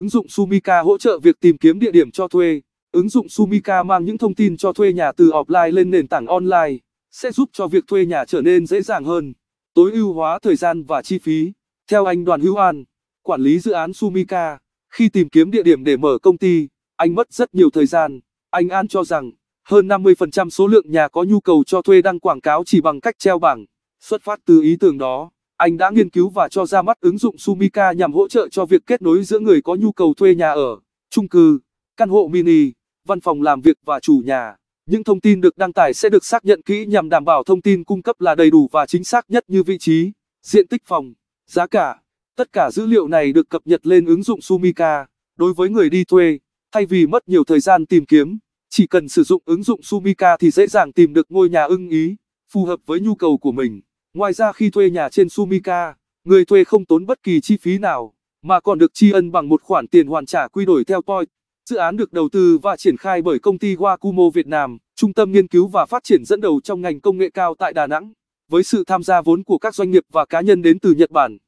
Ứng dụng Sumika hỗ trợ việc tìm kiếm địa điểm cho thuê. Ứng dụng Sumika mang những thông tin cho thuê nhà từ offline lên nền tảng online, sẽ giúp cho việc thuê nhà trở nên dễ dàng hơn, tối ưu hóa thời gian và chi phí. Theo anh Đoàn Hữu An, quản lý dự án Sumika, khi tìm kiếm địa điểm để mở công ty, anh mất rất nhiều thời gian. Anh An cho rằng, hơn 50% số lượng nhà có nhu cầu cho thuê đăng quảng cáo chỉ bằng cách treo bảng, xuất phát từ ý tưởng đó. Anh đã nghiên cứu và cho ra mắt ứng dụng Sumika nhằm hỗ trợ cho việc kết nối giữa người có nhu cầu thuê nhà ở, chung cư, căn hộ mini, văn phòng làm việc và chủ nhà. Những thông tin được đăng tải sẽ được xác nhận kỹ nhằm đảm bảo thông tin cung cấp là đầy đủ và chính xác nhất như vị trí, diện tích phòng, giá cả. Tất cả dữ liệu này được cập nhật lên ứng dụng Sumika. Đối với người đi thuê, thay vì mất nhiều thời gian tìm kiếm, chỉ cần sử dụng ứng dụng Sumika thì dễ dàng tìm được ngôi nhà ưng ý, phù hợp với nhu cầu của mình. Ngoài ra khi thuê nhà trên Sumika, người thuê không tốn bất kỳ chi phí nào, mà còn được tri ân bằng một khoản tiền hoàn trả quy đổi theo point. Dự án được đầu tư và triển khai bởi công ty Wakumo Việt Nam, trung tâm nghiên cứu và phát triển dẫn đầu trong ngành công nghệ cao tại Đà Nẵng, với sự tham gia vốn của các doanh nghiệp và cá nhân đến từ Nhật Bản.